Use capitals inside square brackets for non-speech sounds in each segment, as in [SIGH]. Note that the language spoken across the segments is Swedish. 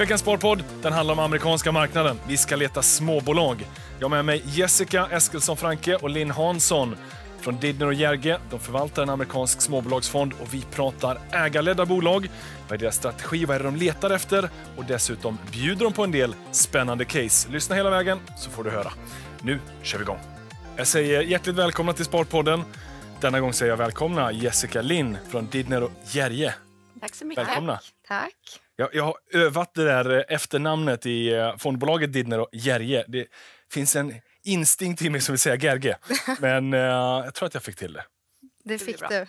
Veckans Sparpodd den handlar om amerikanska marknaden. Vi ska leta småbolag. Jag har med mig Jessica Eskilsson Franke och Linn Hansson från Didner och Jerge. De förvaltar en amerikansk småbolagsfond och vi pratar ägarledda bolag. Vad är deras strategi? Vad är det de letar efter? Och dessutom bjuder de på en del spännande case. Lyssna hela vägen så får du höra. Nu kör vi igång. Jag säger hjärtligt välkomna till Sparpodden. Denna gång säger jag välkomna Jessica Linn från Didner och Jerge. Tack så mycket. Välkomna. Tack. Tack. Jag, jag har övat det där eh, efternamnet i eh, fondbolaget Didner och Gerge. Det finns en instinkt i mig som vill säga Gerge, [LAUGHS] men uh, jag tror att jag fick till det. Det fick du.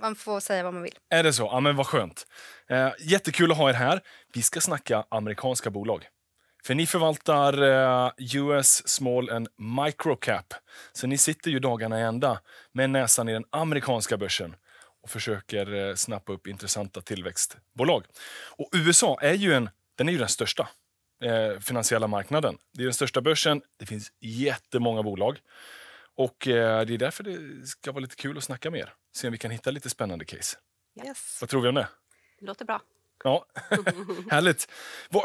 Man får säga vad man vill. Är det så? Ja, men vad skönt. Eh, jättekul att ha er här. Vi ska snacka amerikanska bolag. För ni förvaltar eh, US Small and Micro Cap. Så ni sitter ju dagarna i ända med näsan i den amerikanska börsen och försöker eh, snappa upp intressanta tillväxtbolag. Och USA är ju en, den är ju den största eh, finansiella marknaden. Det är den största börsen. Det finns jättemånga bolag. Och eh, Det är därför det ska vara lite kul att snacka mer. Se om vi kan hitta lite spännande case. Yes. Vad tror vi om det? Det låter bra. Ja, [LAUGHS] Härligt.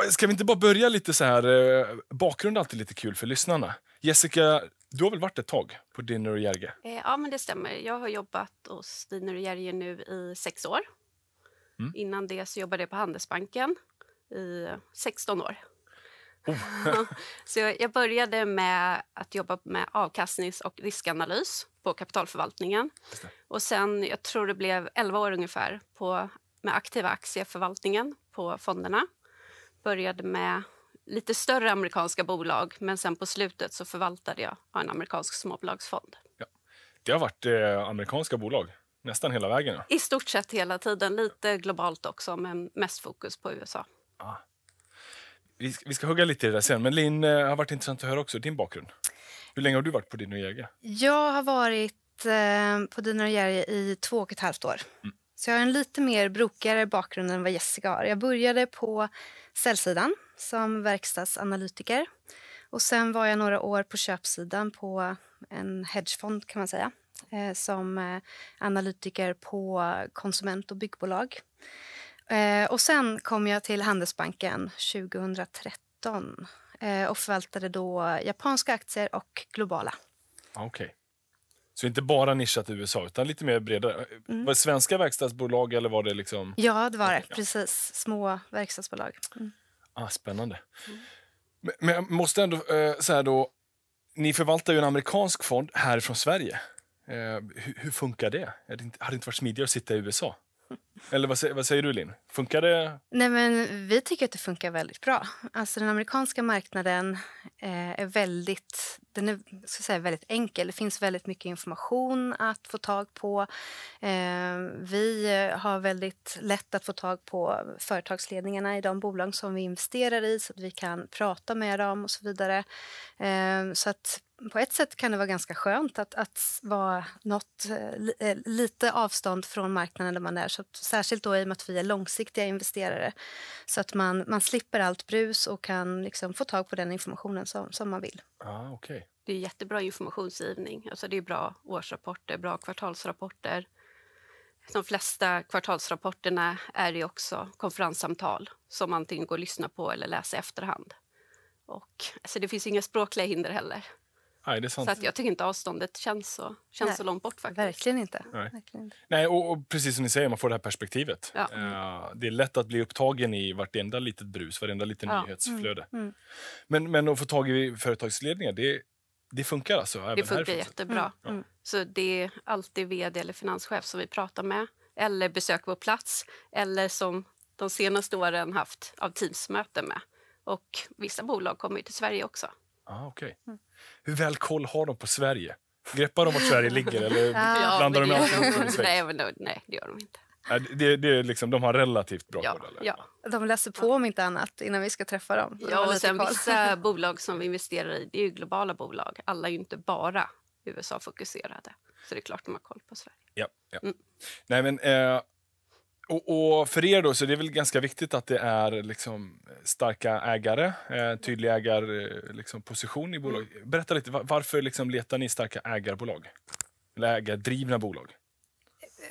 Ska vi inte bara börja lite så här... Eh, bakgrund är alltid lite kul för lyssnarna. Jessica, du har väl varit ett tag på Dinner och Järge? Eh, ja, men det stämmer. Jag har jobbat hos Dinner och Järge nu i sex år. Mm. Innan det så jobbade jag på Handelsbanken i 16 år. Oh. [LAUGHS] så jag började med att jobba med avkastnings och riskanalys på kapitalförvaltningen. Och sen, jag tror det blev 11 år ungefär, på, med aktiva aktieförvaltningen på fonderna. Började med lite större amerikanska bolag men sen på slutet så förvaltade jag en amerikansk småbolagsfond. Ja. Det har varit eh, amerikanska bolag nästan hela vägen? Ja. I stort sett hela tiden. Lite globalt också, men mest fokus på USA. Ah. Vi, vi ska hugga lite i det sen, men Linn, eh, har varit intressant att höra också din bakgrund. Hur länge har du varit på Dino Jäger? Jag har varit eh, på Dino Jäger i två och ett halvt år. Mm. Så jag har en lite mer brokigare bakgrund än vad Jessica har. Jag började på säljsidan som verkstadsanalytiker. Och sen var jag några år på köpsidan på en hedgefond kan man säga eh, som eh, analytiker på konsument och byggbolag. Eh, och sen kom jag till Handelsbanken 2013 och förvaltade då japanska aktier och globala. Ah, okej. Okay. Så inte bara nischat i USA, utan lite mer bredare. Mm. Var det svenska verkstadsbolag? eller var det liksom... Ja, det var det. Precis. Små verkstadsbolag. Mm. Ah, spännande. Mm. Men, men, jag måste ändå eh, säga då, ni förvaltar ju en amerikansk fond härifrån Sverige. Eh, hur, hur, funkar det? det inte, hade det inte varit smidigare att sitta i USA? Eller vad, vad, säger du, Linn? Funkar det? Nej, men vi tycker att det funkar väldigt bra. Alltså, den amerikanska marknaden eh, är, väldigt, den är ska säga, väldigt enkel. Det finns väldigt mycket information att få tag på. Eh, vi har väldigt lätt att få tag på företagsledningarna i de bolag som vi investerar i så att vi kan prata med dem och så vidare. Eh, så att på ett sätt kan det vara ganska skönt att, att vara något, eh, eh, lite avstånd från marknaden där man är. Så, särskilt då i och med att vi är långsiktiga investerare. Så att man, man slipper allt brus och kan liksom få tag på den informationen som, som man vill. Ah, okay. Det är jättebra informationsgivning. Alltså det är bra årsrapporter, bra kvartalsrapporter. De flesta kvartalsrapporterna är ju också konferenssamtal som antingen går att lyssna på eller läsa i efterhand. Och, alltså det finns inga språkliga hinder heller. Nej, det är sant. Så att jag tycker inte avståndet känns så, känns så långt bort. faktiskt. Verkligen inte. Nej. Verkligen Nej och, och, precis som ni säger, man får det här perspektivet. Ja. Uh, det är lätt att bli upptagen i vartenda litet brus, vartenda litet ja. Mm, nyhetsflöde. Mm. Mm. Men, men att få tag i företagsledningar, det, det funkar alltså? det funkar härifrån. jättebra. Mm. Ja. Mm. Så det är alltid vd eller finanschef som vi pratar med, eller besöker på plats, eller som de senaste åren haft av teamsmöten med. Och vissa bolag kommer ju till Sverige också. Ah, okay. Mm. Hur väl koll har de på Sverige? Greppar de var Sverige ligger eller ja, blandar de alltid ihop med Schweiz? Nej, nej, det gör de inte. Det, det är liksom, de har relativt bra ja, koll? Eller? Ja. De läser på om inte annat innan vi ska träffa dem. Ja, och sen vissa [LAUGHS] bolag som vi investerar i det är globala bolag. Alla är inte bara USA-fokuserade. Så det är klart de har koll på Sverige. Ja, ja. Mm. Nej, men, eh, och, och, för er då, så det är väl ganska viktigt att det är liksom starka ägare, eh, tydlig ägarposition eh, liksom, position i bolag. Mm. Berätta lite, varför liksom letar ni starka ägarbolag? Eller ägardrivna bolag?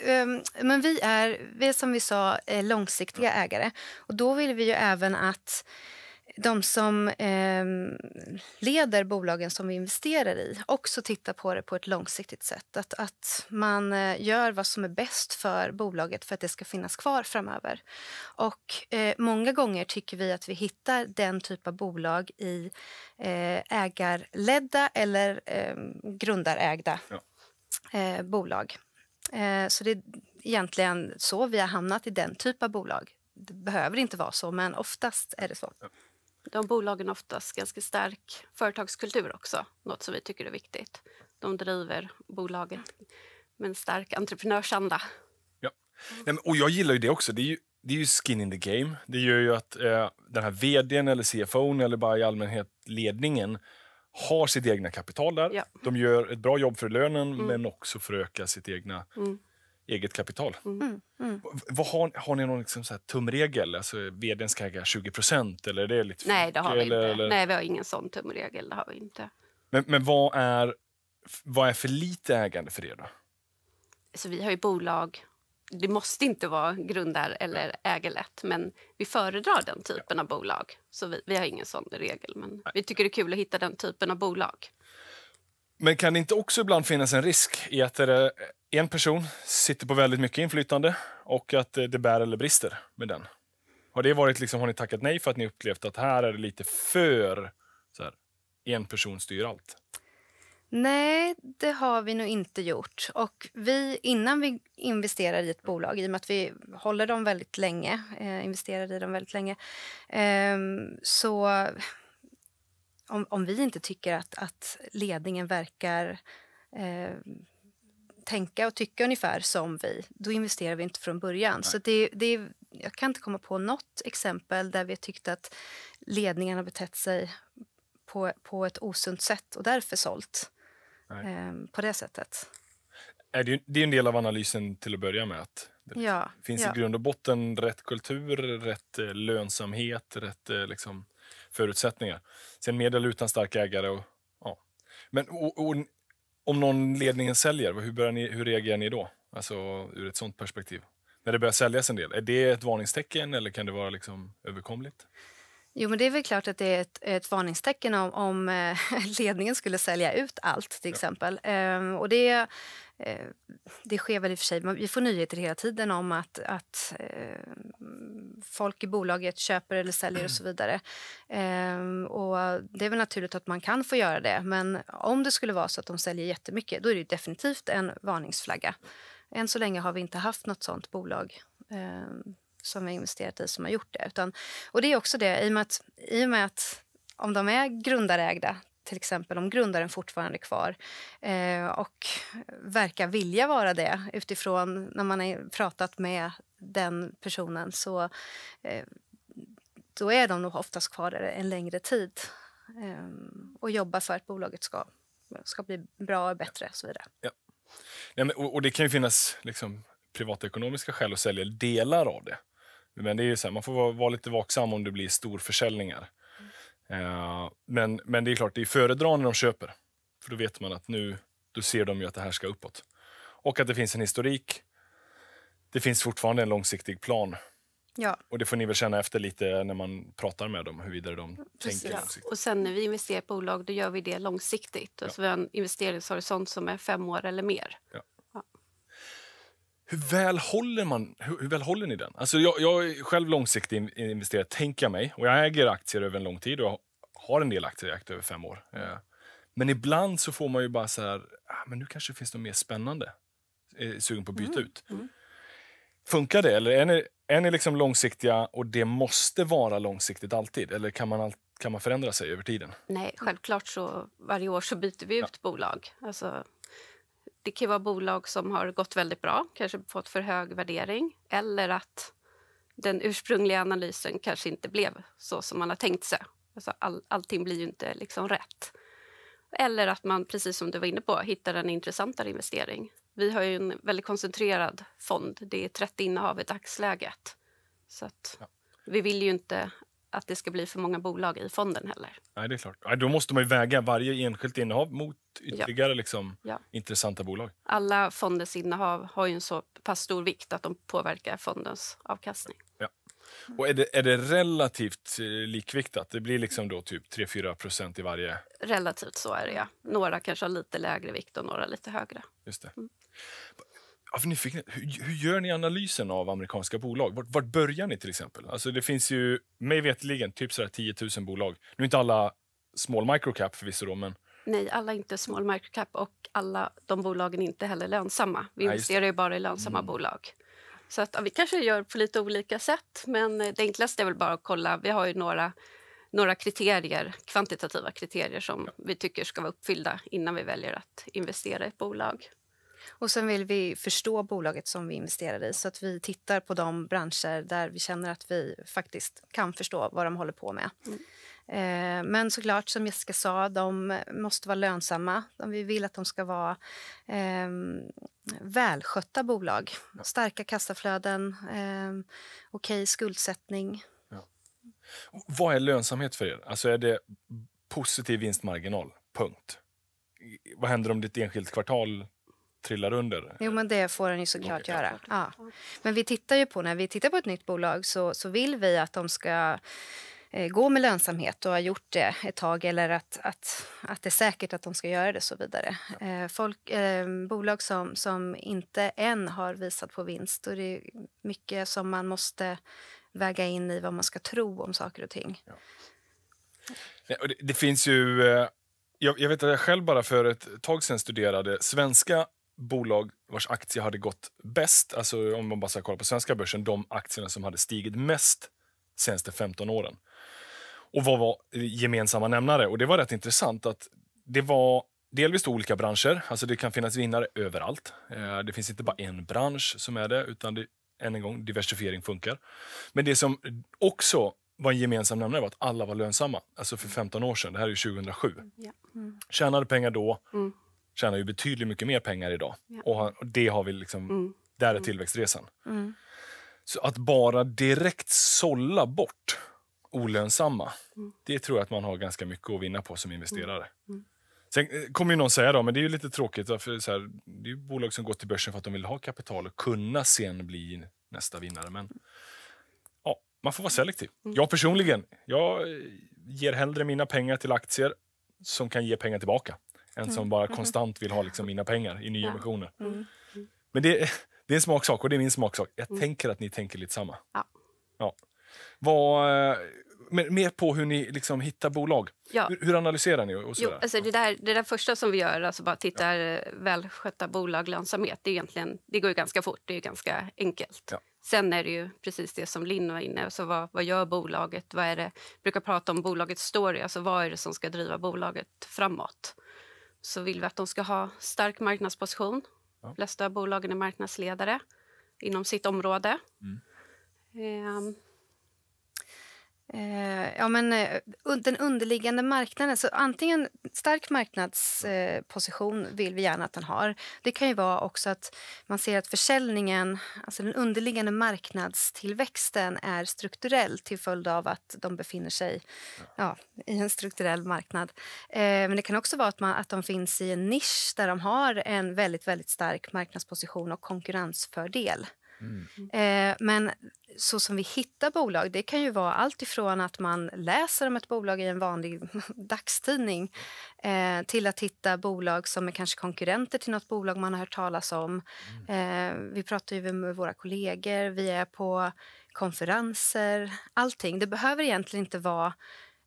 Ehm, men vi är, vi är, som vi sa eh, långsiktiga mm. ägare. Och då vill vi ju även att de som eh, leder bolagen som vi investerar i också tittar på det på ett långsiktigt sätt. Att, att man eh, gör vad som är bäst för bolaget för att det ska finnas kvar framöver. Och eh, Många gånger tycker vi att vi hittar den typ av bolag i eh, ägarledda eller eh, grundarägda ja. eh, bolag. Eh, så det är egentligen så vi har hamnat i den typ av bolag. Det behöver inte vara så, men oftast är det så. Ja de bolagen oftast ganska stark företagskultur också, något som vi tycker är viktigt. De driver bolagen med en stark entreprenörsanda. Ja. Mm. och jag gillar ju det också. Det är ju, det är ju skin in the game. Det gör ju att eh, den här vdn eller CFOn eller bara i allmänhet ledningen har sitt egna kapital där. Ja. De gör ett bra jobb för lönen mm. men också för att öka sitt egna mm eget kapital. Mm. Mm. mm. Vad har, har ni någon liksom så här tumregel? Alltså, vdn ska äga 20 Eller är det lite Nej, det har vi eller, inte. Eller? Nej, vi har ingen sån tumregel. Det har vi inte. Men, men vad, är, vad är för lite ägande för er? Då? Så alltså, vi har ju bolag det måste inte vara grundar eller ägarlätt, men vi föredrar den typen ja. av bolag. Så vi, vi, har ingen sån regel, men Nej. vi tycker det är kul att hitta den typen av bolag. Men kan det inte också ibland finnas en risk i att en person sitter på väldigt mycket inflytande och att det bär eller brister med den? Har, det varit liksom, har ni tackat nej för att ni upplevt att här är det lite för så här, en person styr allt? Nej, det har vi nog inte gjort. Och vi, innan vi investerar i ett bolag, i och med att vi håller dem väldigt länge, eh, investerar i dem väldigt länge, eh, så om, om vi inte tycker att, att ledningen verkar eh, tänka och tycka ungefär som vi, då investerar vi inte från början. Så det, det, jag kan inte komma på nåt exempel där vi tyckte att ledningen har betett sig på, på ett osunt sätt och därför sålt eh, på det sättet. Det är en del av analysen till att börja med. Att det ja, finns ja. i grund och botten rätt kultur, rätt eh, lönsamhet, rätt eh, liksom, förutsättningar. Sen med eller utan starka ägare. Och, ja. Men och, och, om någon ledningen säljer, hur, ni, hur reagerar ni då? Alltså ur ett sånt perspektiv. När det börjar säljas en del, är det ett varningstecken eller kan det vara liksom överkomligt? Jo, men det är väl klart att det är ett, ett varningstecken om, om, eh, [LAUGHS] ledningen skulle sälja ut allt till exempel. Ja. Ehm, och det Eh, det sker väl i och för sig, vi får nyheter hela tiden om att, att eh, folk i bolaget köper eller säljer och så vidare. Eh, och det är väl naturligt att man kan få göra det, men om det skulle vara så att de säljer jättemycket, då är det definitivt en varningsflagga. Än så länge har vi inte haft nåt sånt bolag som vi har investerat i som har gjort det. Utan, och det är också det, i och med att, i och med att om de är grundarägda, till exempel om grundaren fortfarande är kvar eh, och verkar vilja vara det utifrån när man har pratat med den personen så eh, då är de nog oftast kvar där en längre tid eh, och jobbar för att bolaget ska, ska bli bra och bättre och så vidare. Ja. Ja, men, och, och, det kan ju finnas liksom, privatekonomiska skäl att sälja delar av det. Men det är så här, man får vara, vara lite vaksam om det blir storförsäljningar. Eh, men, men det är klart, det är föredrar när de köper. För då vet man att nu, då ser de ju att det här ska uppåt. Och att det finns en historik. Det finns fortfarande en långsiktig plan. Ja. Och det får ni väl känna efter lite när man pratar med dem, hur vidare de Precis. tänker. Långsiktigt. Och sen när vi investerar i bolag, då gör vi det långsiktigt. Ja. Alltså vi har en investeringshorisont som är fem år eller mer. Ja hur väl håller, man, hur, hur väl håller ni den? Alltså jag, jag är själv långsiktig investerare, tänker jag mig. Och jag äger aktier över en lång tid och har en del aktier jag ägt över fem år. Eh, men ibland så får man ju bara så här, ah, men nu kanske det finns något mer spännande. Är eh, sugen på att byta mm. ut. Mm. Funkar det? Eller är ni, är ni liksom långsiktiga och det måste vara långsiktigt alltid? Eller kan man, kan man förändra sig över tiden? Nej, självklart så varje år så byter vi ut ja. bolag. Alltså det kan vara bolag som har gått väldigt bra, kanske fått för hög värdering eller att den ursprungliga analysen kanske inte blev så som man har tänkt sig. Alltså all, allting blir ju inte liksom rätt. Eller att man, precis som du var inne på, hittar en intressantare investering. Vi har ju en väldigt koncentrerad fond. Det är 30 innehav i dagsläget. Så att ja. vi vill ju inte att det ska bli för många bolag i fonden heller. Nej, det är klart. då måste man ju väga varje enskilt innehav mot ytterligare ja. Liksom, ja. intressanta bolag. Alla fondens innehav har ju en så pass stor vikt att de påverkar fondens avkastning. Ja. Och är det, är det relativt eh, likviktat? Det blir liksom då typ 3-4 procent i varje? Relativt så är det, ja. Några kanske har lite lägre vikt och några lite högre. Just det. Mm. Nyfiken, hur, hur gör ni analysen av amerikanska bolag? Vart, vart börjar ni till exempel? Alltså det finns ju, mig veterligen, typ sådär 10 000 bolag. Nu är inte alla small microcap förvisso då, men... Nej, alla är inte small microcap och alla de bolagen är inte heller lönsamma. Vi Nej, investerar ju bara i lönsamma mm. bolag. Så att, ja, vi kanske gör på lite olika sätt, men det enklaste är väl bara att kolla. Vi har ju några, några kriterier, kvantitativa kriterier som ja. vi tycker ska vara uppfyllda innan vi väljer att investera i ett bolag. Och sen vill vi förstå bolaget som vi investerar i så att vi tittar på de branscher där vi känner att vi faktiskt kan förstå vad de håller på med. Mm. Eh, men såklart, som Jessica sa, de måste vara lönsamma. Vi vill att de ska vara eh, välskötta bolag. Starka kassaflöden, eh, okej okay skuldsättning. Ja. Vad är lönsamhet för er? Alltså är det positiv vinstmarginal, punkt? Vad händer om det är ett enskilt kvartal trillar under. Jo, men det får den ju såklart okay, göra. Ja. Men vi tittar ju på, när vi tittar på ett nytt bolag så, så vill vi att de ska eh, gå med lönsamhet och har gjort det ett tag eller att, att, att det är säkert att de ska göra det. och så vidare. Ja. Eh, folk, eh, bolag som, som inte än har visat på vinst, då är det mycket som man måste väga in i vad man ska tro om saker och ting. Ja. Det, det, finns ju... Eh, jag, jag, vet att jag själv bara för ett tag sedan studerade svenska bolag vars aktie hade gått bäst, alltså om man bara ska kolla på svenska börsen, de aktierna som hade stigit mest senaste 15 åren. Och vad var gemensamma nämnare? Och det var rätt intressant att det var delvis olika branscher, alltså det kan finnas vinnare överallt. Eh, det finns inte bara en bransch som är det, utan det, än en gång, diversifiering funkar. Men det som också var en gemensam nämnare var att alla var lönsamma, alltså för 15 år sedan, det här är 2007. Ja. Mm. Tjänade pengar då, mm tjänar ju betydligt mycket mer pengar idag. Ja. Och det har vi liksom, mm. där är mm. tillväxtresan. Mm. Så att bara direkt sålla bort olönsamma, mm. det tror jag att man har ganska mycket att vinna på som investerare. Mm. Mm. Sen eh, kommer ju någon säga då, men det är ju lite tråkigt, för så här, det är ju bolag som går till börsen för att de vill ha kapital och kunna sen bli nästa vinnare. Men ja, man får vara selektiv. Jag personligen, jag eh, ger hellre mina pengar till aktier som kan ge pengar tillbaka än mm. som bara mm-hmm. konstant vill ha liksom mina pengar i nyemissioner. Mm. mm. Men det, det, är en smaksak och det är min smaksak. Jag mm. tänker att ni tänker lite samma. Ja. ja. Vad, eh, men mer på hur ni liksom hittar bolag. Ja. Hur, hur, analyserar ni? Och jo, alltså det, där, det där första som vi gör, alltså bara tittar ja. Eh, välskötta bolag, lönsamhet, det, är egentligen, det går ju ganska fort, det är ganska enkelt. Ja. Sen är det ju precis det som Linn var inne på. vad, vad gör bolaget? Vad är det, brukar prata om bolagets story, alltså vad är det som ska driva bolaget framåt? så vill vi att de ska ha stark marknadsposition. Ja. De flesta bolagen är marknadsledare inom sitt område. Mm. Ehm, Eh, ja, men, eh, den underliggande marknaden. Så antingen stark marknadsposition vill vi gärna att den har. Det kan ju vara också att man ser att försäljningen, alltså den underliggande marknadstillväxten är strukturell till följd av att de befinner sig ja, i en strukturell marknad. Eh, men det kan också vara att, man, att de finns i en nisch där de har en väldigt, väldigt stark marknadsposition och konkurrensfördel. Mm. Eh, men så som vi hittar bolag, det kan ju vara allt ifrån att man läser om ett bolag i en vanlig [LAUGHS] dagstidning eh, till att hitta bolag som är kanske konkurrenter till något bolag man har hört talas om. Mm. Eh, vi pratar ju med våra kollegor, vi är på konferenser, allting. Det behöver egentligen inte vara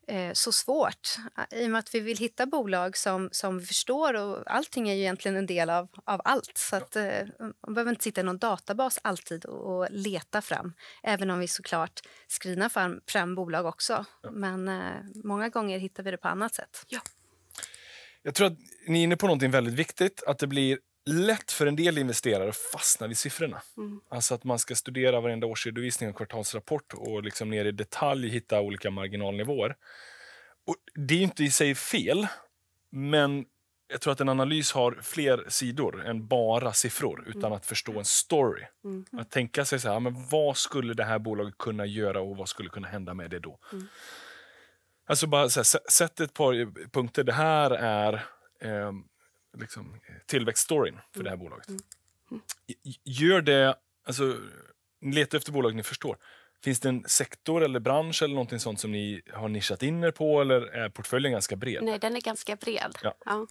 Eh, så svårt. I och med att vi vill hitta bolag som, som vi förstår och allting är ju egentligen en del av, av allt. Så att, eh, man behöver inte sitta i någon databas alltid och, och leta fram. Även om vi såklart screenar fram, fram bolag också. Ja. Men eh, många gånger hittar vi det på annat sätt. Ja. Jag tror att ni är inne på något väldigt viktigt, att det blir lätt för en del investerare att fastna vid siffrorna. Mm. Alltså att man ska studera varenda årsredovisning och kvartalsrapport och liksom ner i detalj hitta olika marginalnivåer. Och det är inte i sig fel, men jag tror att en analys har fler sidor än bara siffror, utan mm. att förstå en story. Mm. Att tänka sig så här, men vad skulle det här bolaget kunna göra och vad skulle kunna hända med det då? Mm. Alltså bara här, sätt ett par punkter. Det här är eh, liksom, eh, tillväxtstoryn för det här mm. bolaget. Mm. Mm. Gör det... Alltså, ni letar efter bolag ni förstår. Finns det en sektor eller bransch eller någonting sånt som ni har nischat in er på eller är portföljen ganska bred? Nej, den är ganska bred. Ja. ja.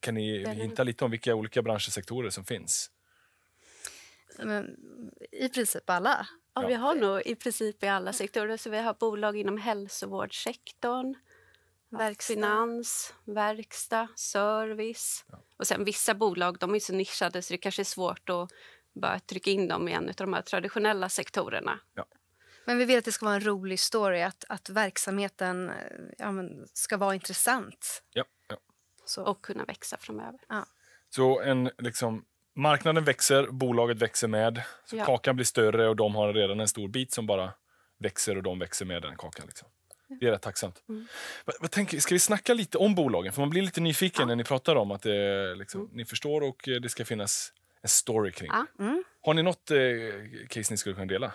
Kan ni hinta lite om vilka olika branscher och sektorer som finns? Men, I princip alla. Ja. Vi har nog i princip i alla sektorer. Så vi har bolag inom hälsovårdssektorn, Verkstad. Finans, verkstad, service. Ja. Och sen vissa bolag de är så nischade så det kanske är svårt att bara trycka in dem i en av de här traditionella sektorerna. Ja. Men vi vill att det ska vara en rolig story, att, att verksamheten eh, ja, ska vara intressant. Ja, ja. Så. Och kunna växa framöver. Ja. Så en, liksom, marknaden växer, bolaget växer med. Så Kakan blir större och de har redan en stor bit som bara växer och de växer med den kakan. Liksom. Det är rätt tacksamt. Mm. Men, tänk, ska vi snacka lite om bolagen? För Man blir lite nyfiken ja. när ni pratar om att det, eh, liksom, mm. ni förstår och eh, det ska finnas en story kring. Ja. Mm. Har ni nåt eh, case ni skulle kunna dela?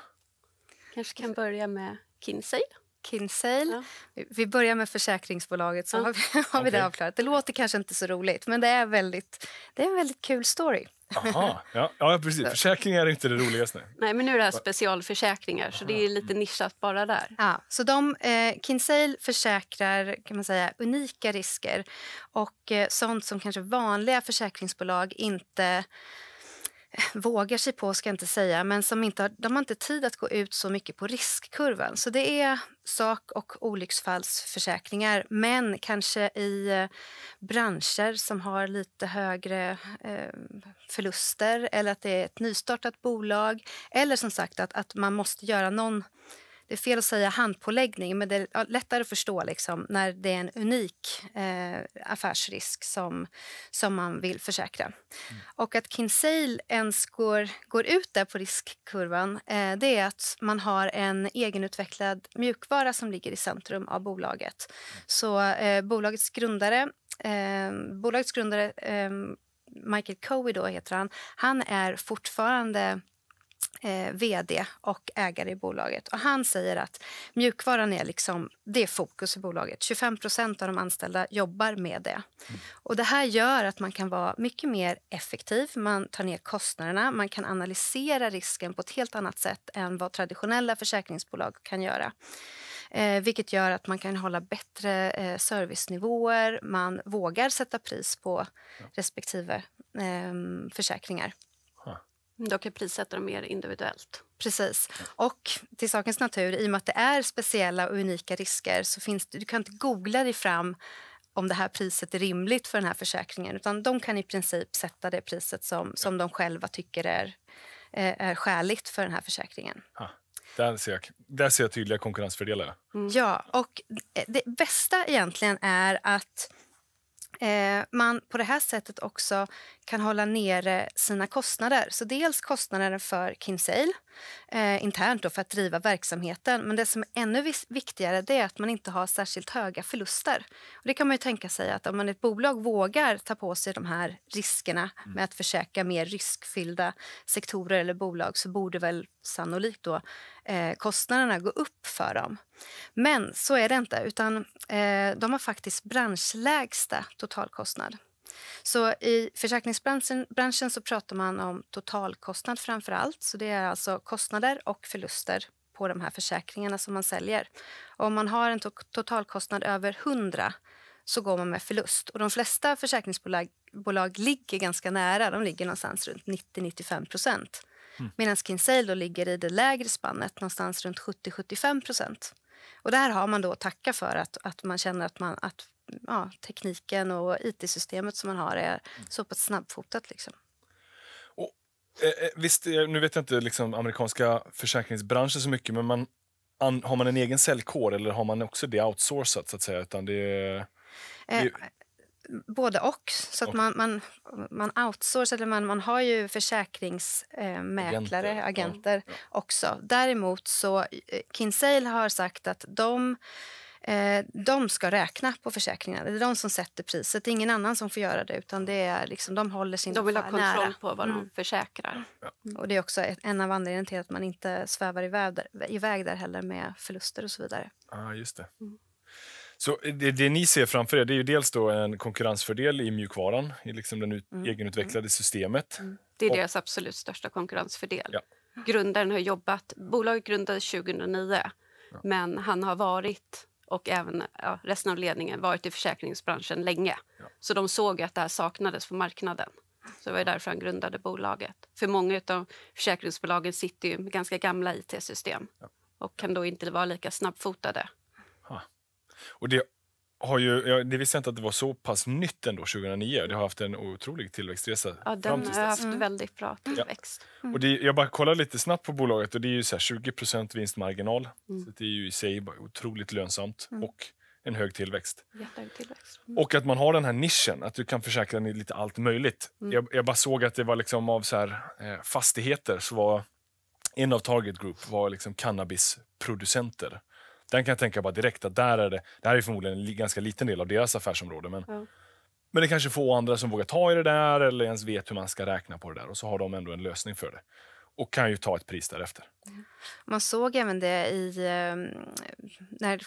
kanske kan börja med Kinsale. Kinsale. Ja. Vi börjar med försäkringsbolaget, så ja. har, vi, har vi det avklarat. Det låter kanske inte så roligt, men det är, väldigt, det är en väldigt kul story. Aha, ja, ja, precis. Försäkringar är inte det roligaste. Nej, men nu är det här specialförsäkringar, så det är mm. lite nischat bara där. Ja, så de, eh, Kinsale försäkrar kan man säga, unika risker och eh, sånt som kanske vanliga försäkringsbolag inte Eh, vågar sig på, ska jag inte säga, men som inte har, de har inte tid att gå ut så mycket på riskkurvan. Så det är sak och olycksfallsförsäkringar, men kanske i eh, branscher som har lite högre eh, förluster eller att det är ett nystartat bolag eller som sagt att, att man måste göra någon det är fel att säga handpåläggning, men det är lättare att förstå liksom, när det är en unik eh, affärsrisk som, som man vill försäkra. Mm. Och att Kinsale ens går, går ut där på riskkurvan eh, det är att man har en egenutvecklad mjukvara som ligger i centrum av bolaget. Mm. Så eh, bolagets grundare, eh, bolagets grundare eh, Michael Cowie då heter han, han är fortfarande eh, vd och ägare i bolaget. Och han säger att mjukvaran är, liksom, det är fokus i bolaget. 25 procent av de anställda jobbar med det. Och det här gör att man kan vara mycket mer effektiv. Man tar ner kostnaderna. Man kan analysera risken på ett helt annat sätt än vad traditionella försäkringsbolag kan göra. Eh, vilket gör att man kan hålla bättre eh, servicenivåer. Man vågar sätta pris på respektive eh, försäkringar. Mm, de kan prissätta dem mer individuellt. Precis. Och till sakens natur, i och med att det är speciella och unika risker så finns det, du kan inte googla dig fram om det här priset är rimligt för den här försäkringen. Utan De kan i princip sätta det priset som, som de själva tycker är, eh, är skäligt för den här försäkringen. Ah, där, ser jag, där ser jag tydliga konkurrensfördelar. Mm. Ja, och det bästa egentligen är att Eh, man på det här sättet också kan hålla nere sina kostnader. Så dels kostnaden för Kinsale eh, internt för att driva verksamheten. Men det som är ännu viktigare är att man inte har särskilt höga förluster. Och det kan man ju tänka sig att om man ett bolag vågar ta på sig de här riskerna mm. med att försäkra mer riskfyllda sektorer eller bolag så borde väl sannolikt då, eh, kostnaderna gå upp för dem. Men så är det inte, utan eh, de har faktiskt branschlägsta totalkostnad. Så I försäkringsbranschen så pratar man om totalkostnad framför allt. Så det är alltså kostnader och förluster på de här försäkringarna som man säljer. Och om man har en to totalkostnad över 100 så går man med förlust. Och de flesta försäkringsbolag bolag ligger ganska nära. De ligger någonstans runt 90-95 procent. Mm. Medan Kinsale ligger i det lägre spannet, någonstans runt 70-75 procent. Och där har man då att tacka för att, att man känner att, man, att ja, tekniken och it-systemet som man har är mm. så pass snabbfotat. Liksom. Och, eh, eh visst, eh, nu vet jag inte liksom, amerikanska försäkringsbranschen så mycket men man, an, har man en egen säljkår eller har man också det outsourcat? så att säga? Utan det, eh, både och. Så att man, man, man outsourcar, eller man, man har ju försäkringsmäklare, agenter, agenter ja, ja. också. Däremot så, eh, Kinsale har sagt att de Eh, de ska räkna på försäkringarna. Det är de som sätter priset. Det är ingen annan som får göra det. utan det är liksom, De håller sin De vill ha kontroll nära. på vad de mm. försäkrar. Mm. Och det är också en av anledningarna till att man inte svävar iväg där, iväg där heller med förluster och så vidare. ah, just det. Mm. Så det, det, ni ser framför er det är ju dels då en konkurrensfördel i mjukvaran, i liksom det mm. egenutvecklade mm. systemet. Mm. Det är och, deras absolut största konkurrensfördel. Ja. Grundaren har jobbat... Bolaget grundades 2009, ja. men han har varit och även ja, resten av ledningen varit i försäkringsbranschen länge. Ja. Så de såg att det här saknades på marknaden. Så det var därför han grundade bolaget. För många av försäkringsbolagen sitter ju med ganska gamla IT-system ja. och kan då inte vara lika snabbfotade. Ha. Och det har ju, jag, det visste jag inte att det var så pass nytt ändå 2009. Det har haft en otrolig tillväxtresa. Ja, den fram har haft mm. väldigt bra tillväxt. Ja. Mm. Och det, jag bara kollade lite snabbt på bolaget och det är ju så 20 vinstmarginal. Mm. Så det är ju i sig otroligt lönsamt mm. och en hög tillväxt. Jättehög tillväxt. Mm. Och att man har den här nischen, att du kan försäkra dig lite allt möjligt. Mm. Jag, jag, bara såg att det var liksom av så här, eh, fastigheter så var en av Target Group var liksom cannabisproducenter. Den kan jag tänka på direkt att där är det, det här är förmodligen en ganska liten del av deras affärsområde. Men, ja. men det är kanske få andra som vågar ta i det där eller ens vet hur man ska räkna på det där. Och så har de ändå en lösning för det och kan ju ta ett pris därefter. Mm. Man såg även det i ehm, när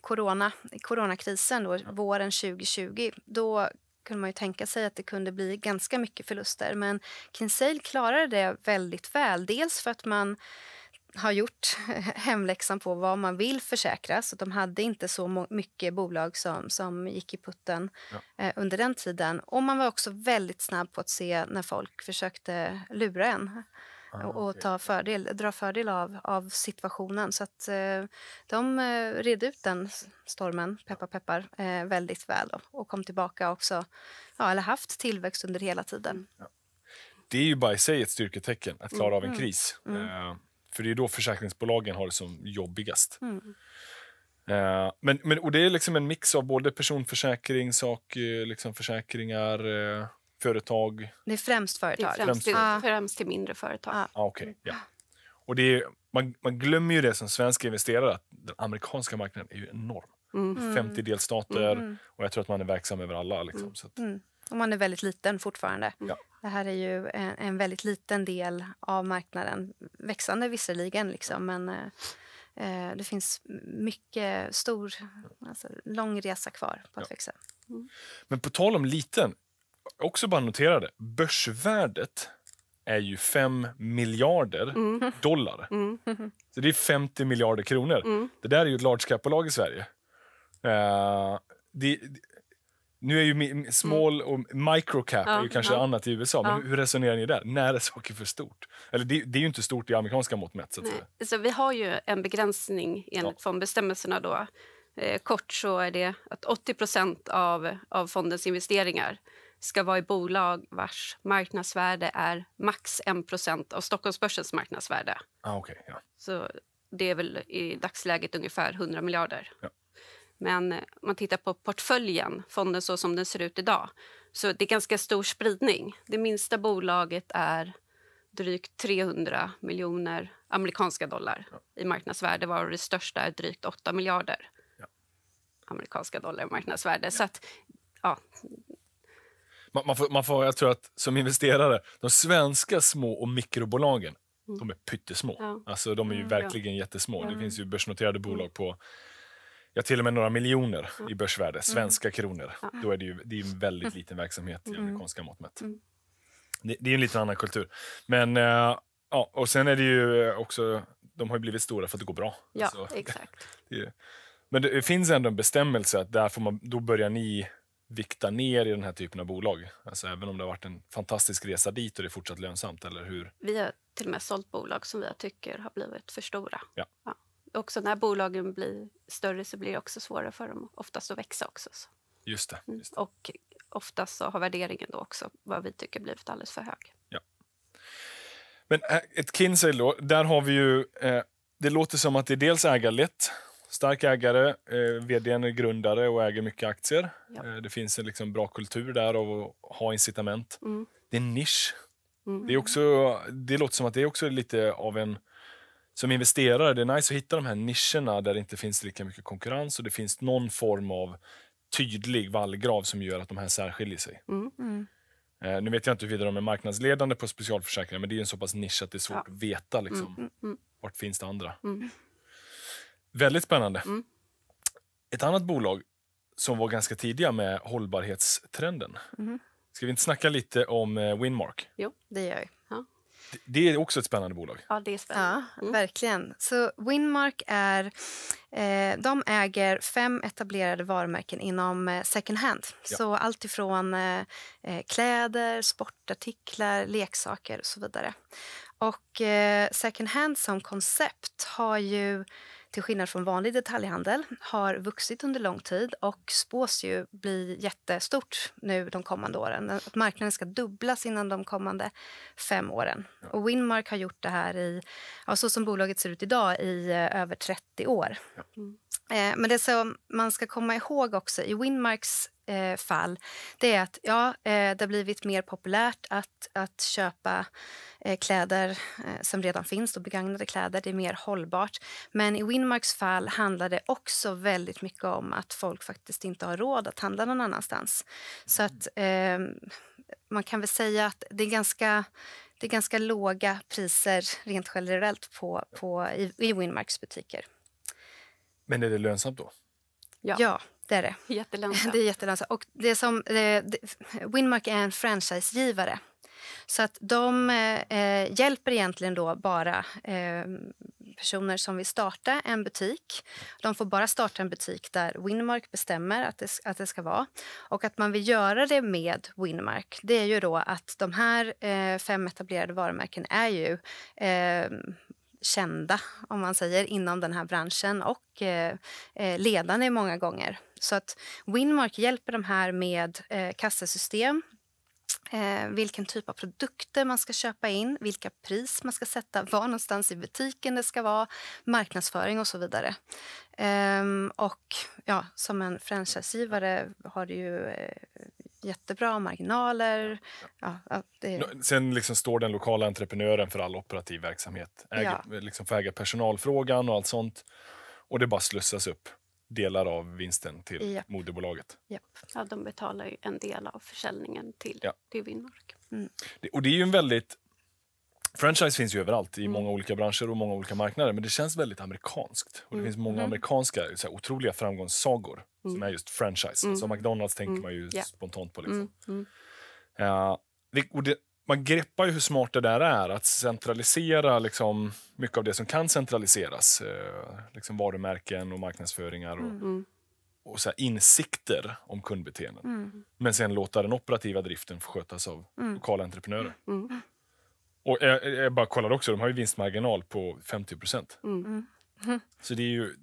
corona, coronakrisen då, ja. våren 2020. Då kunde man ju tänka sig att det kunde bli ganska mycket förluster. Men Kinsale klarade det väldigt väl. Dels för att man har gjort [LAUGHS] hemläxan på vad man vill försäkra. Så de hade inte så mycket bolag som, som gick i putten ja. eh, under den tiden. Och man var också väldigt snabb på att se när folk försökte lura en ah, och, okay. ta fördel, dra fördel av, av situationen. Så att, eh, de eh, red ut den stormen, peppar peppar, eh, väldigt väl då. och kom tillbaka också, ja, eller haft tillväxt under hela tiden. Mm. Ja det är ju bara i sig ett styrketecken att klara av en mm. kris. Mm. Mm. För det är då försäkringsbolagen har det som jobbigast. Mm. Uh, men, men, och det är liksom en mix av både personförsäkring, sak, eh, liksom försäkringar, uh, företag. Det är främst företag? Det är främst, främst, ah. främst till mindre företag. Ah. ah okay, mm. och det är, man, man glömmer ju det som svensk investerare, att den amerikanska marknaden är ju enorm. Mm. 50 mm. delstater mm. och jag tror att man är verksam över alla. Liksom, mm. att... Mm. Och man är väldigt liten fortfarande. Ja. Det här är ju en, en väldigt liten del av marknaden. Växande visserligen, liksom, men eh, eh, det finns mycket stor, alltså, lång resa kvar på att ja. växa. Mm. Men på tal om liten, också bara noterade, börsvärdet är ju 5 miljarder mm. dollar. Mm. [LAUGHS] Så det är 50 miljarder kronor. Mm. Det där är ju ett large cap-bolag i Sverige. Uh, det, nu är ju small mm. och microcap ja, är ju kanske ja. annat i USA, men ja. hur resonerar ni där? När är saker för stort? Eller det, det är ju inte stort i amerikanska mått mätt. Så, så vi har ju en begränsning enligt ja. fondbestämmelserna. Då. Eh, kort så är det att 80 av, av fondens investeringar ska vara i bolag vars marknadsvärde är max 1 av Stockholmsbörsens marknadsvärde. Ah, okay, ja. Så det är väl i dagsläget ungefär 100 miljarder. Ja. Men om man tittar på portföljen, fonden så som den ser ut idag, så det är ganska stor spridning. Det minsta bolaget är drygt 300 miljoner amerikanska dollar ja. i marknadsvärde, varav det största är drygt 8 miljarder ja. amerikanska dollar i marknadsvärde. Ja. Så att, ja. Man, man, får, man får, jag tror att som investerare, de svenska små och mikrobolagen, mm. de är pyttesmå. Alltså, de är ju mm, verkligen jättesmå. Det finns ju börsnoterade bolag mm. på ja, till och med några miljoner i börsvärde, mm. svenska kronor. Då är det ju det är en väldigt mm. liten verksamhet i mm. amerikanska mått mätt. Det, det, är en lite annan kultur. Men eh, ja, och sen är det ju också, de har blivit stora för att det går bra. Ja, alltså, [LAUGHS] exakt. Det, men det finns ändå en bestämmelse att där får man, då börjar ni vikta ner i den här typen av bolag? Alltså även om det har varit en fantastisk resa dit och det är fortsatt lönsamt? Eller hur? Vi har till och med sålt bolag som vi tycker har blivit för stora. Ja. ja också när bolagen blir större så blir det också svårare för dem oftast att växa också. Så. Just det, mm. just det. Och oftast så har värderingen då också, vad vi tycker, blivit alldeles för hög. Ja. Men äh, ett Kinsey då, där har vi ju... Eh, det låter som att det är dels ägarlett, stark ägare, eh, vdn är grundare och äger mycket aktier. Ja. Eh, det finns en liksom bra kultur där av att ha incitament. Mm. Det är en nisch. Mm. Det, är också, det låter som att det är också lite av en som investerare, det är nice att hitta de här nischerna där det inte finns lika mycket konkurrens och det finns någon form av tydlig vallgrav som gör att de här särskiljer sig. Mm. Mm. Eh, nu vet jag inte huruvida de är marknadsledande på specialförsäkringar men det är en så pass nisch att det är svårt ja. att veta liksom, mm. mm, mm. vart finns det andra. Mm. Väldigt spännande. Ett annat bolag som var ganska tidiga med hållbarhetstrenden. Ska vi inte snacka lite om eh, Winmark? Jo, det gör vi. Det är också ett spännande bolag. Ja, det är spännande. Ja, mm. verkligen. Så Winmark är, eh, de äger fem etablerade varumärken inom eh, second hand. Ja. Så allt ifrån eh, eh kläder, sportartiklar, leksaker och så vidare. Och eh, second hand som koncept har ju till skillnad från vanlig detaljhandel, har vuxit under lång tid och spås ju bli jättestort nu de kommande åren. Att marknaden ska dubblas inom de kommande fem åren. Och Winmark har gjort det här, i, ja, så som bolaget ser ut idag, i eh, över 30 år. Mm. Eh, men det som man ska komma ihåg också i Winmarks eh, fall det är att ja, eh, det har blivit mer populärt att, att köpa eh, kläder eh, som redan finns, då begagnade kläder. Det är mer hållbart. Men i Winmarks fall handlar det också väldigt mycket om att folk faktiskt inte har råd att handla någon annanstans. Så att ehm, man kan väl säga att det är ganska det är ganska låga priser rent generellt på, på, i, i Winmarks butiker. Men är det lönsamt då? Ja. ja. Det är det. Det är jättelönsamt. Och det som, det, Winmark är en franchisegivare. Så att de eh, hjälper egentligen då bara eh, personer som vill starta en butik. De får bara starta en butik där Winmark bestämmer att det, att det ska vara. Och att man vill göra det med Winmark det är ju då att de här eh, fem etablerade varumärken är ju eh, kända, om man säger, inom den här branschen och eh, eh ledande många gånger. Så att Winmark hjälper de här med eh, kassasystem eh, vilken typ av produkter man ska köpa in, vilka pris man ska sätta, var någonstans i butiken det ska vara, marknadsföring och så vidare. Ehm, och ja, som en franchisegivare har du ju eh, jättebra marginaler. Ja, det... Sen liksom står den lokala entreprenören för all operativ verksamhet, äger, ja. liksom för ägarpersonalfrågan och allt sånt. Och det bara slussas upp delar av vinsten till yep. moderbolaget. Yep. Ja, de betalar ju en del av försäljningen till, ja. till Winmark. Mm. Det, och det är ju en väldigt... Franchise finns ju överallt i mm. många olika branscher och många olika marknader men det känns väldigt amerikanskt. Och Det mm. finns många mm. amerikanska så här, otroliga framgångssagor som mm. är just franchise. Mm. Så McDonalds tänker mm. man ju yeah. spontant på. Liksom. Uh, och det, man greppar ju hur smart det där är att centralisera liksom mycket av det som kan centraliseras. Eh, liksom varumärken och marknadsföringar och, mm. mm. och så insikter om kundbeteenden. Mm. Men sen låta den operativa driften skötas av mm. lokala entreprenörer. Mm. Och jag, jag, bara kollade också, de har ju vinstmarginal på 50 procent. Mm. Så det är ju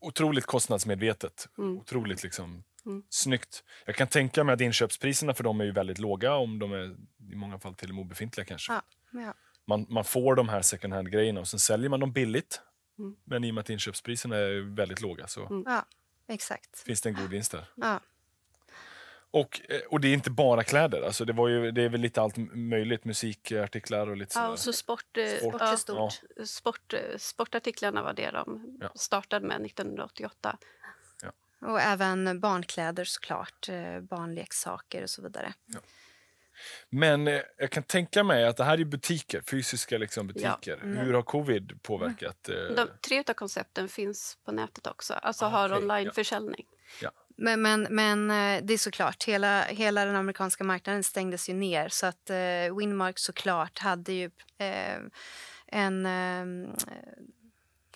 otroligt kostnadsmedvetet. Otroligt liksom Mm. Snyggt. Jag kan tänka mig att inköpspriserna för dem är ju väldigt låga, om de är i många fall till och med obefintliga. Kanske. Ja, ja. Man, man får de här second hand-grejerna och sen säljer man dem billigt. Mm. Men i och med att inköpspriserna är väldigt låga så mm. ja, exakt. finns det en god vinst där. Ja. Och, eh, och det är inte bara kläder, alltså det, var ju, det är väl lite allt möjligt, musikartiklar och lite Ja, och så sport, eh, sport. Ja, stort. Ja. Sport, eh, sportartiklarna var det de startade med 1988. Och även barnkläder såklart, eh, barnleksaker och så vidare. Ja. Men eh, jag kan tänka mig att det här är butiker, fysiska liksom butiker. Ja. Mm. Hur har covid påverkat? Mm. Eh, De, tre av koncepten finns på nätet också, alltså ah, har okay. onlineförsäljning. Ja. Men, men, men, det är såklart, hela, hela den amerikanska marknaden stängdes ju ner så att eh, Winmark såklart hade ju eh, en eh,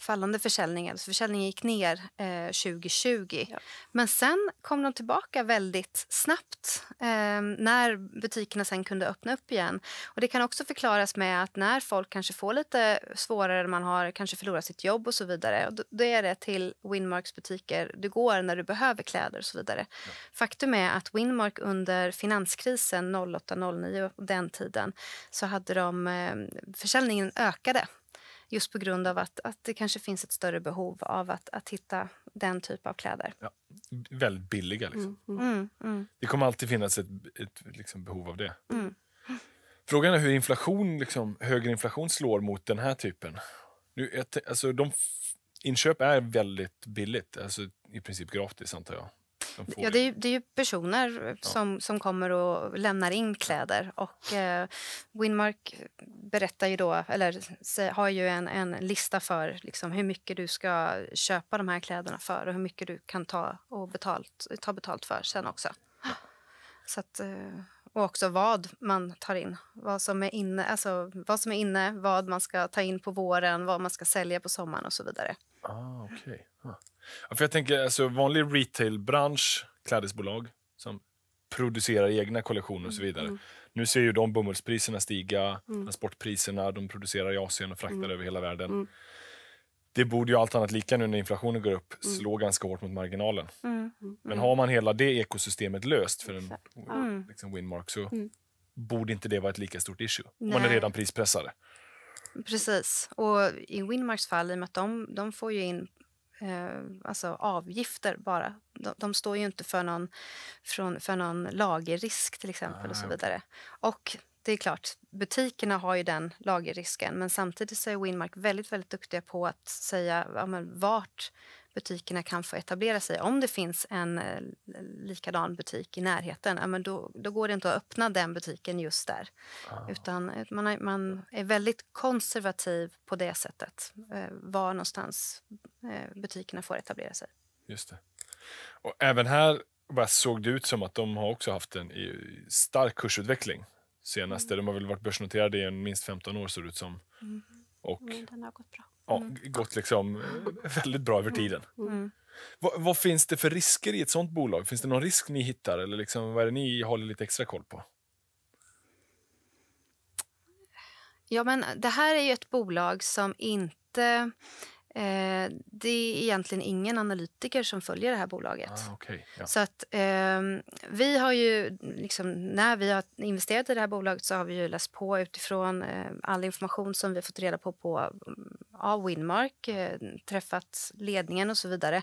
fallande försäljning. Alltså försäljningen gick ner eh, 2020. Ja. Men sen kom de tillbaka väldigt snabbt eh, när butikerna sen kunde öppna upp igen. Och Det kan också förklaras med att när folk kanske får lite svårare, man har kanske förlorat sitt jobb och så vidare. Och då är det till Winmarks butiker du går när du behöver kläder och så vidare. Ja. Faktum är att Winmark under finanskrisen 08-09 den tiden så hade de eh, försäljningen ökade Just på grund av att, att det kanske finns ett större behov av att, att hitta den typ av kläder. Ja, väldigt billiga. Liksom. Mm mm. mm, mm, det kommer alltid finnas ett, ett liksom, behov av det. Mm. Frågan är hur inflation, liksom, högre inflation slår mot den här typen. Nu, alltså, de inköp är väldigt billigt, alltså i princip gratis antar jag ja, det är, det är ju personer ja. som, som kommer och lämnar in kläder. Och eh, Winmark berättar ju då, eller har ju en, en lista för liksom, hur mycket du ska köpa de här kläderna för och hur mycket du kan ta, och betalt, ta betalt för sen också. Ja. Så att, eh, och också vad man tar in. Vad som, är inne, alltså, vad som är inne, vad man ska ta in på våren, vad man ska sälja på sommaren och så vidare. Ah, okay. Ah. Ja, för jag tänker, alltså, vanlig retailbransch, klädesbolag som producerar egna kollektioner och så mm, vidare. Mm. Nu ser ju de bomullspriserna stiga, mm. transportpriserna, de producerar i Asien och fraktar mm. över hela världen. Mm. Det borde ju allt annat lika nu när inflationen går upp mm. slå ganska hårt mot marginalen. Men har man hela det ekosystemet löst för en liksom Winmark så borde inte det vara ett lika stort issue. Nej. Man är redan prispressade. Precis. Och i Winmarks fall, i och med att de, de får ju in eh, alltså avgifter bara. De, de, står ju inte för någon, från, för någon lagerrisk till exempel och så ah, vidare. Och det är klart, butikerna har ju den lagerrisken men samtidigt så är Winmark väldigt, väldigt duktiga på att säga ja, men vart butikerna kan få etablera sig. Om det finns en eh, likadan butik i närheten, ja, men då, då går det inte att öppna den butiken just där. Ah. Utan eh, man är, man är, väldigt konservativ på det sättet, eh, var någonstans butikerna får etablera sig. Just det. Och även här såg det ut som att de har också haft en stark kursutveckling senast. Mm. De har väl varit börsnoterade i minst 15 år, ser det ut som. Mm. Och... Men den har gått bra ja, mm. gått liksom eh, väldigt bra över mm. tiden. Mm. Vad, vad, finns det för risker i ett sånt bolag? Finns det någon risk ni hittar eller liksom, vad är det ni håller lite extra koll på? Ja, men det här är ju ett bolag som inte Eh, det är egentligen ingen analytiker som följer det här bolaget. Ah, okay. ja. Så att eh, vi har ju, liksom, när vi har investerat i det här bolaget så har vi ju läst på utifrån eh, all information som vi har fått reda på på ja, mm, Winmark, eh, träffat ledningen och så vidare.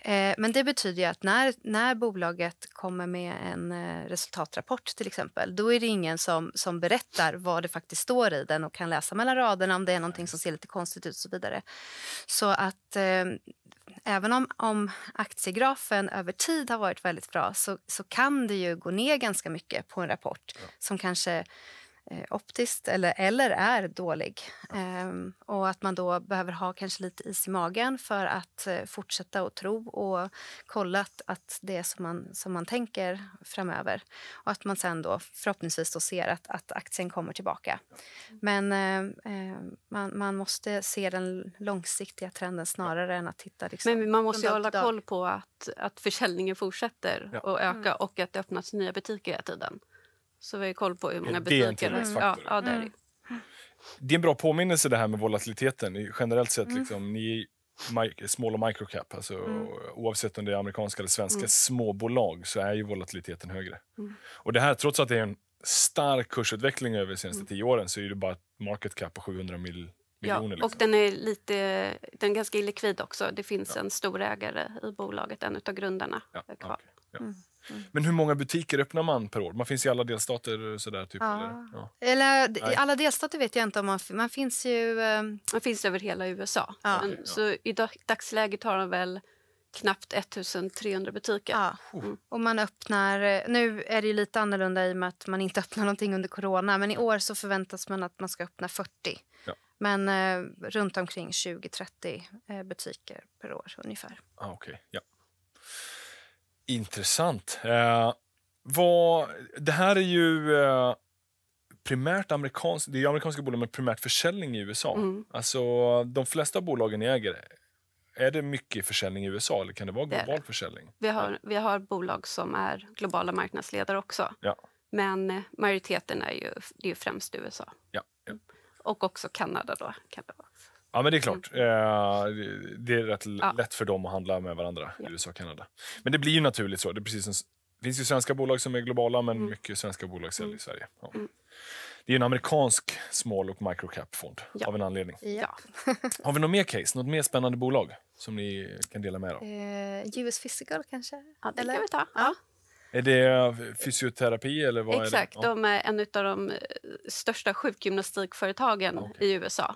Eh, men det betyder ju att när, när bolaget kommer med en eh, resultatrapport till exempel, då är det ingen som, som berättar vad det faktiskt står i den och kan läsa mellan raderna om det är någonting som ser lite konstigt ut och så vidare. Så att eh, även om, om aktiegrafen över tid har varit väldigt bra så, så kan det ju gå ner ganska mycket på en rapport ja. som kanske Eh, optiskt eller, eller är dålig. Ehm, och att man då behöver ha kanske lite is i magen för att eh, fortsätta att tro och kolla att, att det är som man, som man tänker framöver. Och att man sen då förhoppningsvis då ser att, att aktien kommer tillbaka. Mm. Men eh, man, man måste se den långsiktiga trenden snarare än att titta... Liksom, Men man måste ju hålla koll på att, att försäljningen fortsätter ja. och mm. öka mm. och att det öppnas nya butiker hela tiden. Så vi har koll på hur många butiker det är. Ja, ja, det, är det. Mm. det är en bra påminnelse det här med volatiliteten. Generellt sett, mm. liksom, ni small och microcap, alltså, mm. oavsett om det är amerikanska eller svenska mm. småbolag så är ju volatiliteten högre. Mm. Och det här, trots att det är en stark kursutveckling över de senaste mm. tio åren så är det bara ett market cap på 700 mil ja, miljoner. Liksom. Och den är, lite, den är ganska illikvid också. Det finns ja. en ägare i bolaget, en av grundarna, ja, kvar. Okay, ja. Mm. Mm. Men hur många butiker öppnar man per år? Man finns i alla delstater? Sådär, typ, ja. Eller? Ja. eller I alla delstater vet jag inte om man, man finns. Ju, um... Man finns över hela USA. Ja. Men, så i dagsläget har de väl knappt 1300 butiker. Ja. Mm. Och man öppnar, eh, nu är det lite annorlunda i och med att man inte [LAUGHS] öppnar någonting under corona, men i år så förväntas man att man ska öppna 40. Ja. Men eh, runt omkring 20-30 eh, butiker per år ungefär. Ah, okay. ja. Intressant. Eh, vad, det här är ju eh, primärt amerikanskt, det är amerikanska bolag med primärt försäljning i USA. Mm. Alltså, de flesta bolagen ni äger, är det mycket försäljning i USA eller kan det vara global det det. försäljning? Vi har, vi har bolag som är globala marknadsledare också. Ja. Men eh, majoriteten är ju det är främst USA. Ja. Och också Kanada då, kan det vara. Ja, men det är mm. klart. Mm. Det är rätt ja. lätt för dem att handla med varandra, ja. USA och Kanada. Men det blir ju naturligt så. Det, är precis som, det finns ju svenska bolag som är globala, men mm. mycket svenska bolag säljer i mm. Sverige. Ja. Mm. Det är en amerikansk small och microcap-fond ja. av en anledning. Ja. [LAUGHS] Har vi något mer case? Något mer spännande bolag som ni kan dela med er av? Eh, US Physical kanske? Ja, det Eller? kan vi ta. Ja. Är det fysioterapi? Eller vad Exakt. Är det? Ja. De är en av de eh, största sjukgymnastikföretagen ah, okay. i USA.